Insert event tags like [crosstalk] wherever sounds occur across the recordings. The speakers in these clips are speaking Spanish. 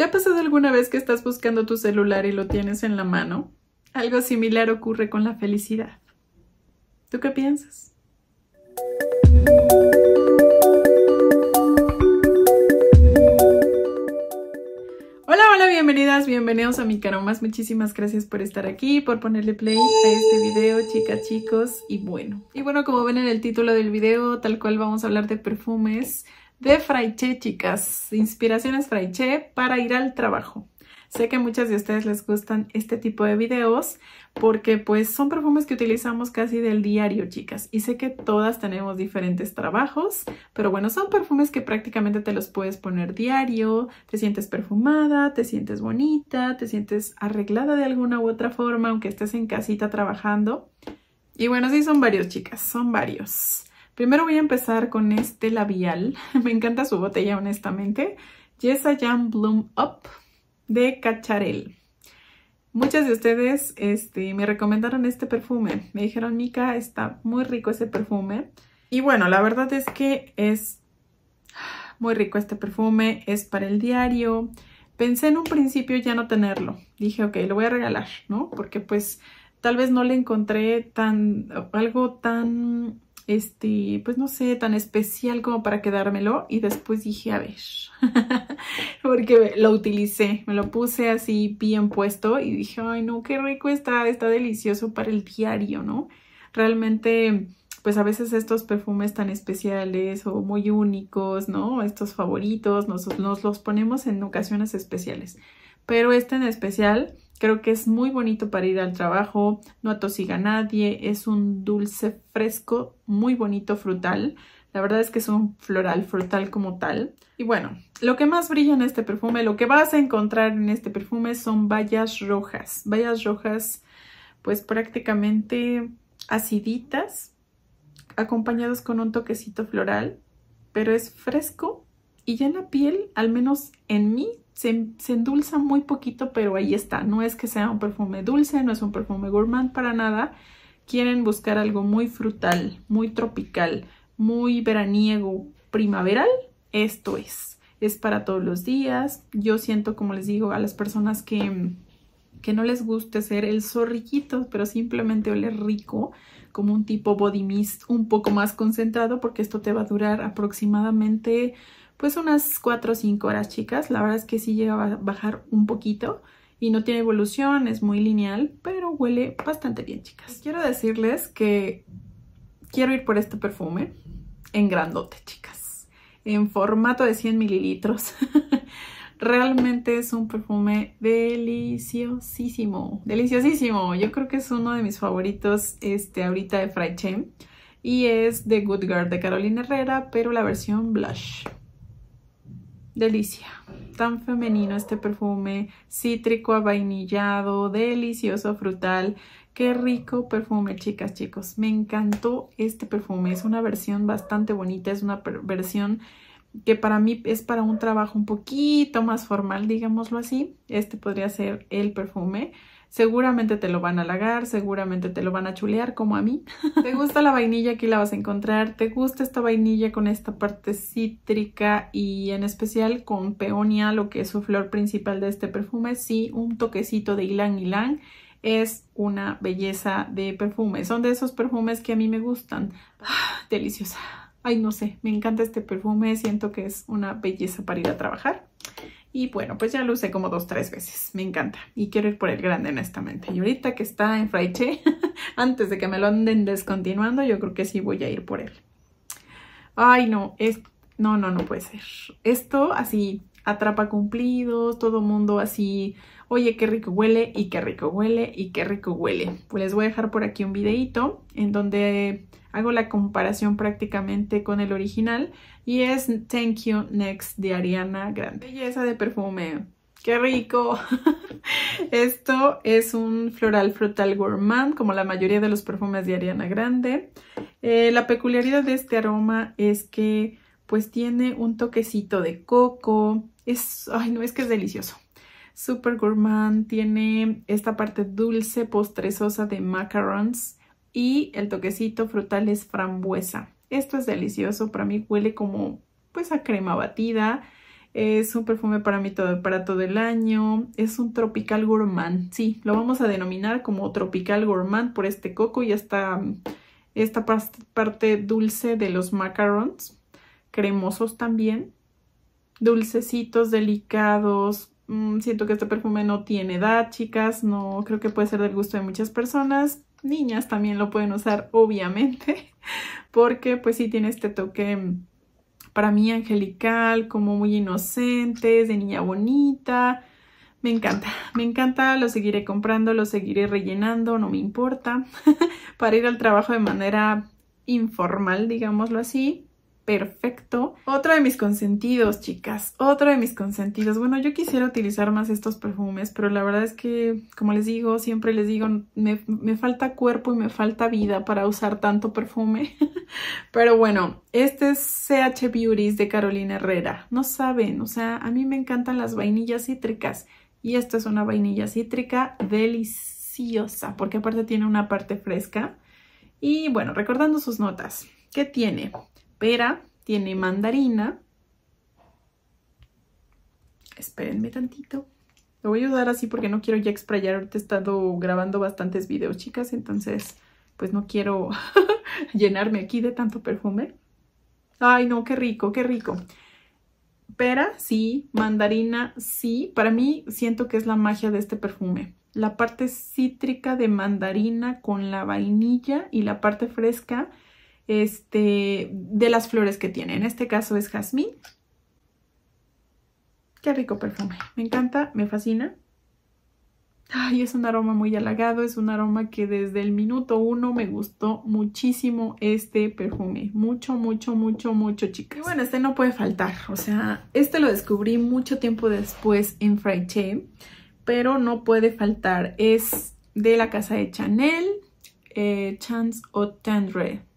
¿Te ha pasado alguna vez que estás buscando tu celular y lo tienes en la mano? Algo similar ocurre con la felicidad. ¿Tú qué piensas? Hola, hola, bienvenidas, bienvenidos a mi Más Muchísimas gracias por estar aquí, por ponerle play a este video, chicas, chicos. Y bueno, y bueno, como ven en el título del video, tal cual vamos a hablar de perfumes, de Fraiche, chicas. Inspiraciones Fraiche para ir al trabajo. Sé que muchas de ustedes les gustan este tipo de videos porque pues son perfumes que utilizamos casi del diario, chicas. Y sé que todas tenemos diferentes trabajos, pero bueno, son perfumes que prácticamente te los puedes poner diario, te sientes perfumada, te sientes bonita, te sientes arreglada de alguna u otra forma, aunque estés en casita trabajando. Y bueno, sí son varios, chicas, son varios. Primero voy a empezar con este labial. [laughs] Me encanta su botella, honestamente. Yes, I Bloom Up de Cacharel. Muchas de ustedes este, me recomendaron este perfume. Me dijeron, Mika, está muy rico ese perfume. Y bueno, la verdad es que es muy rico este perfume. Es para el diario. Pensé en un principio ya no tenerlo. Dije, ok, lo voy a regalar, ¿no? Porque pues tal vez no le encontré tan algo tan este, pues no sé, tan especial como para quedármelo. Y después dije, a ver, [laughs] porque lo utilicé, me lo puse así bien puesto y dije, ay no, qué rico está, está delicioso para el diario, ¿no? Realmente, pues a veces estos perfumes tan especiales o muy únicos, ¿no? Estos favoritos, nos, nos los ponemos en ocasiones especiales. Pero este en especial Creo que es muy bonito para ir al trabajo, no atosiga a nadie, es un dulce fresco, muy bonito frutal. La verdad es que es un floral frutal como tal. Y bueno, lo que más brilla en este perfume, lo que vas a encontrar en este perfume son bayas rojas. Bayas rojas pues prácticamente aciditas, acompañadas con un toquecito floral, pero es fresco y ya en la piel, al menos en mí, se, endulza muy poquito, pero ahí está. No es que sea un perfume dulce, no es un perfume gourmand para nada. Quieren buscar algo muy frutal, muy tropical, muy veraniego, primaveral. Esto es. Es para todos los días. Yo siento, como les digo, a las personas que, que no les guste ser el zorriquito, pero simplemente oler rico, como un tipo body mist un poco más concentrado, porque esto te va a durar aproximadamente pues unas 4 o 5 horas, chicas. La verdad es que sí llega a bajar un poquito y no tiene evolución, es muy lineal, pero huele bastante bien, chicas. Quiero decirles que quiero ir por este perfume en grandote, chicas. En formato de 100 mililitros. [laughs] Realmente es un perfume deliciosísimo, deliciosísimo. Yo creo que es uno de mis favoritos este, ahorita de Fry Y es de Good Girl de Carolina Herrera, pero la versión blush. Delicia. Tan femenino este perfume, cítrico, avainillado, delicioso, frutal. Qué rico perfume, chicas, chicos. Me encantó este perfume. Es una versión bastante bonita, es una versión que para mí es para un trabajo un poquito más formal, digámoslo así. Este podría ser el perfume. Seguramente te lo van a halagar, seguramente te lo van a chulear como a mí. [laughs] ¿Te gusta la vainilla? Aquí la vas a encontrar. ¿Te gusta esta vainilla con esta parte cítrica y en especial con peonia, lo que es su flor principal de este perfume? Sí, un toquecito de ylang ylang es una belleza de perfume. Son de esos perfumes que a mí me gustan. Ah, deliciosa. Ay, no sé, me encanta este perfume, siento que es una belleza para ir a trabajar. Y bueno, pues ya lo usé como dos, tres veces. Me encanta. Y quiero ir por el grande, honestamente. Y ahorita que está en Fraiche, [laughs] antes de que me lo anden descontinuando, yo creo que sí voy a ir por él. Ay, no. Es... No, no, no puede ser. Esto así atrapa cumplidos, todo mundo así... Oye, qué rico huele y qué rico huele y qué rico huele. Pues les voy a dejar por aquí un videito en donde hago la comparación prácticamente con el original y es Thank You Next de Ariana Grande. Belleza de perfume. ¡Qué rico! [laughs] Esto es un floral frutal gourmand, como la mayoría de los perfumes de Ariana Grande. Eh, la peculiaridad de este aroma es que pues tiene un toquecito de coco. Es, ay no, es que es delicioso. Super gourmand, tiene esta parte dulce, postrezosa de macarons y el toquecito frutal es frambuesa. Esto es delicioso, para mí huele como pues a crema batida, es un perfume para mí todo, para todo el año, es un tropical gourmand, sí, lo vamos a denominar como tropical gourmand por este coco y esta, esta parte dulce de los macarons, cremosos también, dulcecitos, delicados, mm, siento que este perfume no tiene edad, chicas, no creo que puede ser del gusto de muchas personas, Niñas también lo pueden usar, obviamente, [laughs] porque pues sí tiene este toque mm, para mí angelical, como muy inocente, de niña bonita. Me encanta, [laughs] me encanta, lo seguiré comprando, lo seguiré rellenando, no me importa, [laughs] para ir al trabajo de manera informal, digámoslo así perfecto. Otro de mis consentidos, chicas, otro de mis consentidos. Bueno, yo quisiera utilizar más estos perfumes, pero la verdad es que, como les digo, siempre les digo, me, falta cuerpo y me falta vida para usar tanto perfume. [laughs] pero bueno, este es CH Beauties de Carolina Herrera. No saben, o sea, a mí me encantan las vainillas cítricas. Y esta es una vainilla cítrica deliciosa, porque aparte tiene una parte fresca. Y bueno, recordando sus notas, ¿qué tiene? pera, tiene mandarina. Espérenme tantito. Lo voy a usar así porque no quiero ya exprayar. Ahorita he estado grabando bastantes videos, chicas. Entonces, pues no quiero [laughs] llenarme aquí de tanto perfume. Ay, no, qué rico, qué rico. Pera, sí. Mandarina, sí. Para mí, siento que es la magia de este perfume. La parte cítrica de mandarina con la vainilla y la parte fresca este, de las flores que tiene. En este caso es jazmín. Qué rico perfume. Me encanta, me fascina. Ay, es un aroma muy halagado, es un aroma que desde el minuto uno me gustó muchísimo este perfume. Mucho, mucho, mucho, mucho, chicas. Y bueno, este no puede faltar, o sea, este lo descubrí mucho tiempo después en Chain, pero no puede faltar. Es de la casa de Chanel, eh, Chance au Tendre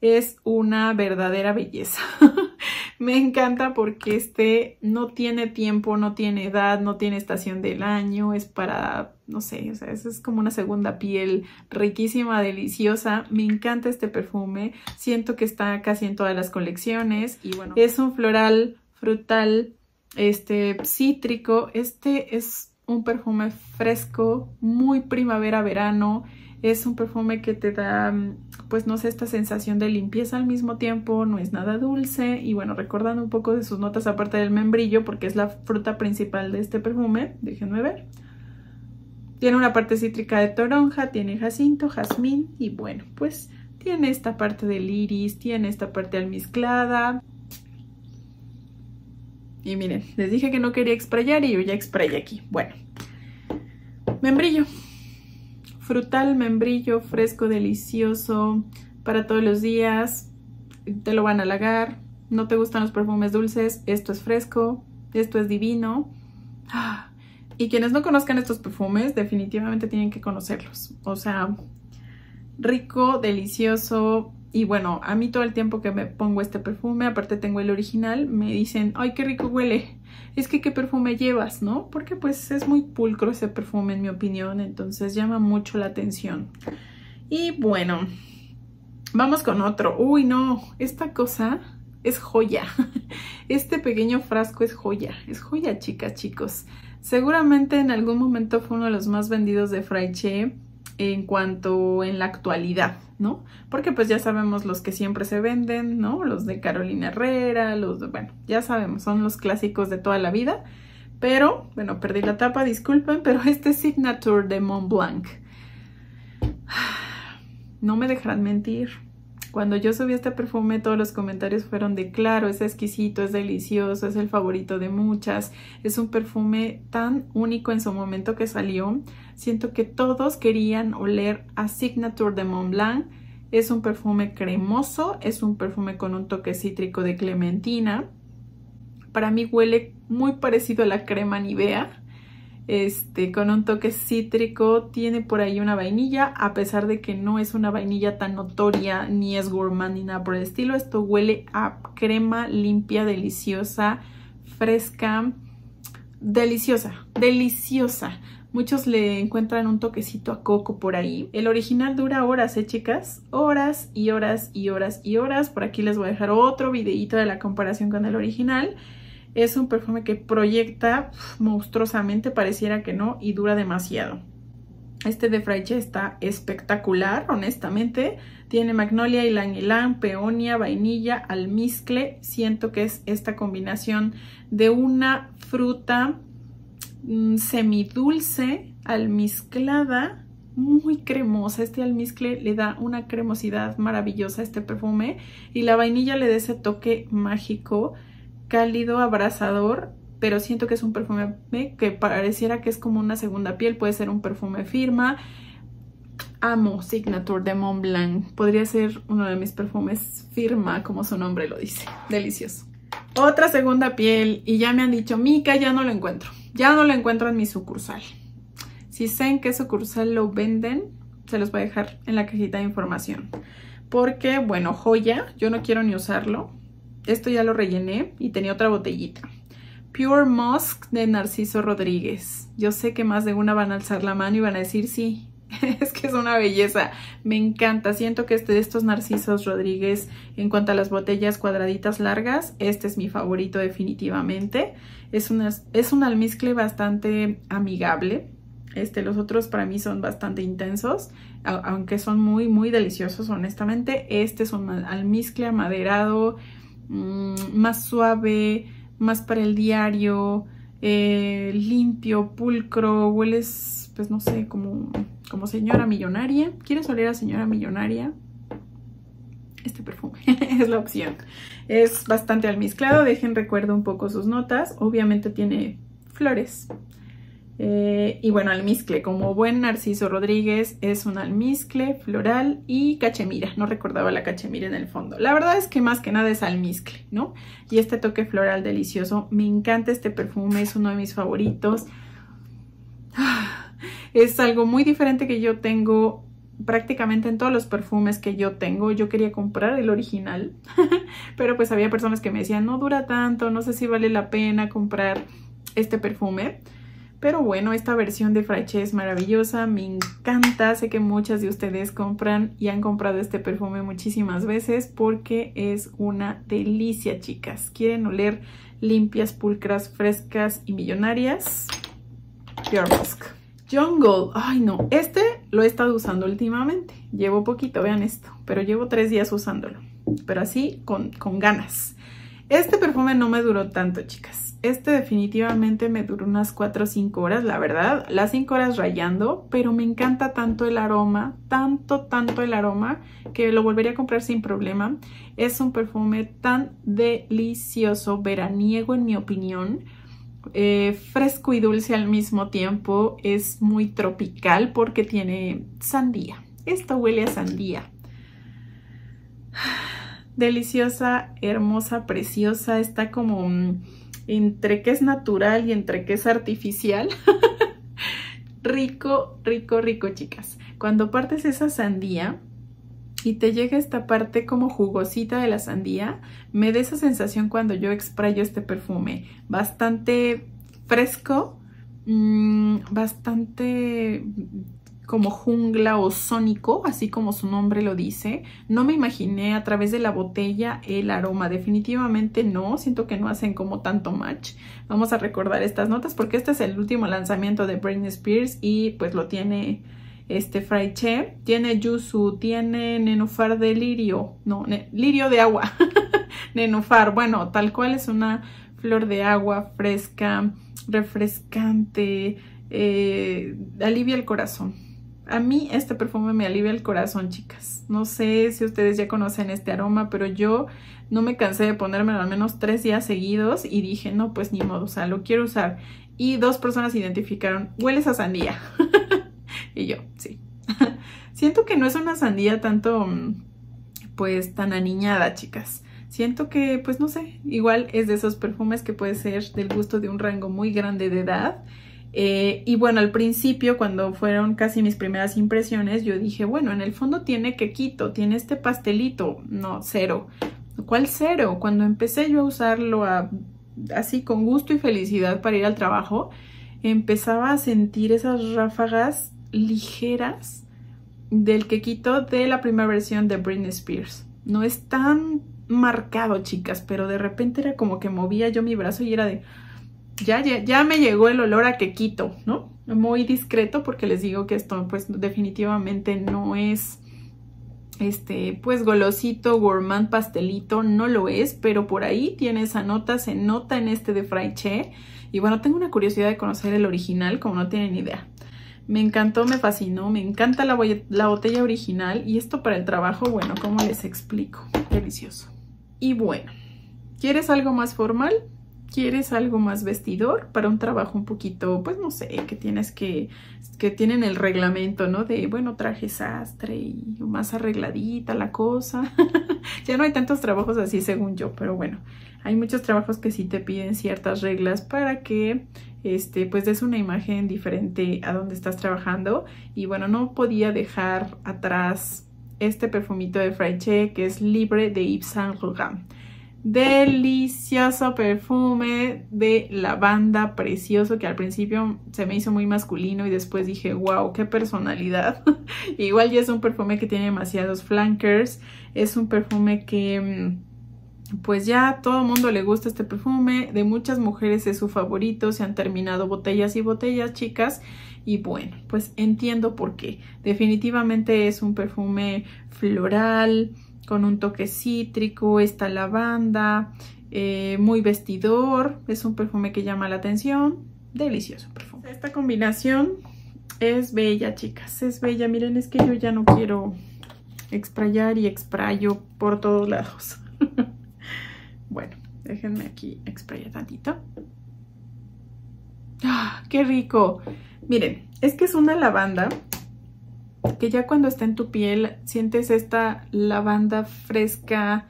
es una verdadera belleza. [laughs] Me encanta porque este no tiene tiempo, no tiene edad, no tiene estación del año, es para, no sé, o sea, es como una segunda piel riquísima, deliciosa. Me encanta este perfume, siento que está casi en todas las colecciones y bueno, es un floral frutal, este cítrico, este es un perfume fresco, muy primavera-verano, es un perfume que te da, mm, pues no sé, esta sensación de limpieza al mismo tiempo, no es nada dulce y bueno, recordando un poco de sus notas aparte del membrillo porque es la fruta principal de este perfume, déjenme ver. Tiene una parte cítrica de toronja, tiene jacinto, jazmín y bueno, pues tiene esta parte del iris, tiene esta parte almizclada. Y miren, les dije que no quería exprayar y yo ya exprayé aquí. Bueno, membrillo frutal, membrillo, fresco, delicioso, para todos los días, te lo van a halagar, no te gustan los perfumes dulces, esto es fresco, esto es divino. Ah, y quienes no conozcan estos perfumes, definitivamente tienen que conocerlos. O sea, rico, delicioso, y bueno, a mí todo el tiempo que me pongo este perfume, aparte tengo el original, me dicen, ay, qué rico huele. Es que qué perfume llevas, ¿no? Porque pues es muy pulcro ese perfume, en mi opinión, entonces llama mucho la atención. Y bueno, vamos con otro. Uy, no, esta cosa es joya. [laughs] Este pequeño frasco es joya, es joya, chicas, chicos. Seguramente en algún momento fue uno de los más vendidos de Fraiche en cuanto en la actualidad, ¿no? Porque pues ya sabemos los que siempre se venden, ¿no? Los de Carolina Herrera, los de, bueno, ya sabemos, son los clásicos de toda la vida. Pero, bueno, perdí la tapa, disculpen, pero [laughs] este Signature de Mont Blanc. [sighs] No me dejarán mentir. Cuando yo subí este perfume, todos los comentarios fueron de claro, es exquisito, es delicioso, es el favorito de muchas. Es un perfume tan único en su momento que salió. Siento que todos querían oler a Signature de Mont Blanc. Es un perfume cremoso, es un perfume con un toque cítrico de clementina. Para mí huele muy parecido a la crema Nivea, este, con un toque cítrico, tiene por ahí una vainilla, a pesar de que no es una vainilla tan notoria, ni es gourmand ni nada por el estilo, esto huele a crema limpia, deliciosa, fresca, deliciosa, deliciosa. Muchos le encuentran un toquecito a coco por ahí. El original dura horas, ¿eh, chicas? Horas y horas y horas y horas. Por aquí les voy a dejar otro videíto de la comparación con el original. Es un perfume que proyecta monstruosamente, pareciera que no, y dura demasiado. Este de Fraiche está espectacular, honestamente. Tiene magnolia, y ylang, peonia, vainilla, almizcle. Siento que es esta combinación de una fruta semi mm, semidulce, almizclada, muy cremosa. Este almizcle le da una cremosidad maravillosa a este perfume y la vainilla le da ese toque mágico, cálido, abrasador, pero siento que es un perfume que pareciera que es como una segunda piel, puede ser un perfume firma. Amo Signature de Mont Blanc, Podría ser uno de mis perfumes firma, como su nombre lo dice. Delicioso otra segunda piel y ya me han dicho, Mica, ya no lo encuentro, ya no lo encuentro en mi sucursal. Si sé en qué sucursal lo venden, se los voy a dejar en la cajita de información. Porque, bueno, joya, yo no quiero ni usarlo. Esto ya lo rellené y tenía otra botellita. Pure Musk de Narciso Rodríguez. Yo sé que más de una van a alzar la mano y van a decir, sí, [laughs] es que es una belleza, me encanta, siento que este de estos Narcisos Rodríguez, en cuanto a las botellas cuadraditas largas, este es mi favorito definitivamente, es, una, es un almizcle bastante amigable, este, los otros para mí son bastante intensos, aunque son muy, muy deliciosos, honestamente. Este es un almizcle amaderado, mm, más suave, más para el diario, eh, limpio, pulcro, hueles, pues no sé, como como señora millonaria. ¿Quieres oler a señora millonaria? Este perfume [laughs] es la opción. Es bastante almizclado, dejen recuerdo un poco sus notas. Obviamente tiene flores. Eh, y bueno, almizcle, como buen Narciso Rodríguez, es un almizcle floral y cachemira. No recordaba la cachemira en el fondo. La verdad es que más que nada es almizcle, ¿no? Y este toque floral delicioso. Me encanta este perfume, es uno de mis favoritos. Ah es algo muy diferente que yo tengo prácticamente en todos los perfumes que yo tengo. Yo quería comprar el original, [laughs] pero pues había personas que me decían, no dura tanto, no sé si vale la pena comprar este perfume. Pero bueno, esta versión de Fraiche es maravillosa, me encanta. Sé que muchas de ustedes compran y han comprado este perfume muchísimas veces porque es una delicia, chicas. ¿Quieren oler limpias, pulcras, frescas y millonarias? Pure Musk. Jungle. Ay, no. Este lo he estado usando últimamente. Llevo poquito, vean esto. Pero llevo tres días usándolo. Pero así, con, con ganas. Este perfume no me duró tanto, chicas. Este definitivamente me duró unas 4 o 5 horas, la verdad. Las 5 horas rayando, pero me encanta tanto el aroma, tanto, tanto el aroma, que lo volvería a comprar sin problema. Es un perfume tan delicioso, veraniego en mi opinión. Eh, fresco y dulce al mismo tiempo. Es muy tropical porque tiene sandía. Esto huele a sandía. [sighs] Deliciosa, hermosa, preciosa. Está como mm, entre que es natural y entre que es artificial. [laughs] rico, rico, rico, chicas. Cuando partes esa sandía, y te llega esta parte como jugosita de la sandía, me da esa sensación cuando yo exprayo este perfume. Bastante fresco, mm, bastante como jungla o sónico, así como su nombre lo dice. No me imaginé a través de la botella el aroma, definitivamente no, siento que no hacen como tanto match. Vamos a recordar estas notas porque este es el último lanzamiento de Britney Spears y pues lo tiene este Fraiche, tiene Yuzu, tiene nenufar de lirio, no, lirio de agua, [laughs] nenufar, bueno, tal cual es una flor de agua fresca, refrescante, eh, alivia el corazón. A mí este perfume me alivia el corazón, chicas. No sé si ustedes ya conocen este aroma, pero yo no me cansé de ponérmelo al menos tres días seguidos y dije, no, pues ni modo, o sea, lo quiero usar. Y dos personas identificaron, hueles a sandía. [laughs] yo, sí. [laughs] Siento que no es una sandía tanto, mm, pues, tan aniñada, chicas. Siento que, pues no sé, igual es de esos perfumes que puede ser del gusto de un rango muy grande de edad. Eh, y bueno, al principio, cuando fueron casi mis primeras impresiones, yo dije, bueno, en el fondo tiene quequito, tiene este pastelito. No, cero. ¿Cuál cero? Cuando empecé yo a usarlo así con gusto y felicidad para ir al trabajo, empezaba a sentir esas ráfagas ligeras del que de la primera versión de Britney Spears. No es tan marcado, chicas, pero de repente era como que movía yo mi brazo y era de... Ya, ya, me llegó el olor a quequito ¿no? Muy discreto porque les digo que esto pues definitivamente no es este, pues golosito, gourmand, pastelito, no lo es, pero por ahí tiene esa nota, se nota en este de Che Y bueno, tengo una curiosidad de conocer el original, como no tienen idea. Me encantó, me fascinó, me encanta la, botella original y esto para el trabajo, bueno, ¿cómo les explico? Delicioso. Y bueno, ¿quieres algo más formal? quieres algo más vestidor para un trabajo un poquito, pues no sé, que tienes que, que tienen el reglamento, ¿no? De, bueno, traje sastre y más arregladita la cosa. [laughs] ya no hay tantos trabajos así según yo, pero bueno, hay muchos trabajos que sí te piden ciertas reglas para que este, pues es una imagen diferente a donde estás trabajando. Y bueno, no podía dejar atrás este perfumito de Freiche que es libre de Yves Saint Delicioso perfume de lavanda precioso que al principio se me hizo muy masculino y después dije, wow, qué personalidad. [laughs] Igual ya es un perfume que tiene demasiados flankers. Es un perfume que mm, pues ya todo el mundo le gusta este perfume, de muchas mujeres es su favorito, se han terminado botellas y botellas, chicas, y bueno, pues entiendo por qué. Definitivamente es un perfume floral, con un toque cítrico, esta lavanda, eh, muy vestidor, es un perfume que llama la atención, delicioso perfume. Esta combinación es bella, chicas, es bella. Miren, es que yo ya no quiero exprayar y exprayo por todos lados. [laughs] Bueno, déjenme aquí exprayar tantito. ¡Ah, ¡Qué rico! Miren, es que es una lavanda que ya cuando está en tu piel sientes esta lavanda fresca,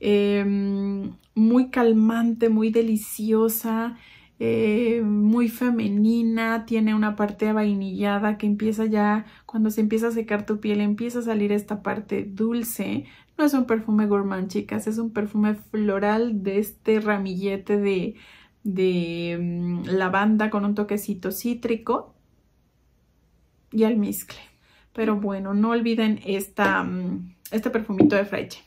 em, muy calmante, muy deliciosa, em, muy femenina, tiene una parte vainillada que empieza ya, cuando se empieza a secar tu piel, empieza a salir esta parte dulce, no es un perfume gourmand, chicas, es un perfume floral de este ramillete de, de mm, lavanda con un toquecito cítrico y almizcle. Pero bueno, no olviden esta, mm, este perfumito de freche.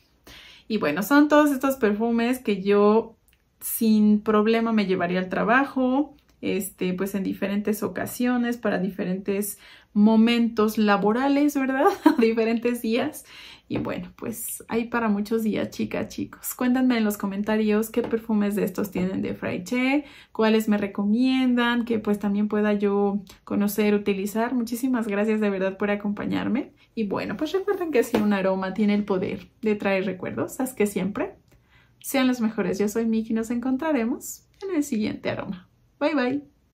Y bueno, son todos estos perfumes que yo sin problema me llevaría al trabajo, este, pues en diferentes ocasiones, para diferentes momentos laborales, ¿verdad? [laughs] diferentes días. Y bueno, pues hay para muchos días, chicas, chicos. Cuéntenme en los comentarios qué perfumes de estos tienen de Fraiche, cuáles me recomiendan, que pues también pueda yo conocer, utilizar. Muchísimas gracias de verdad por acompañarme. Y bueno, pues recuerden que si un aroma tiene el poder de traer recuerdos, haz que siempre sean los mejores. Yo soy Miki y nos encontraremos en el siguiente aroma. Bye, bye.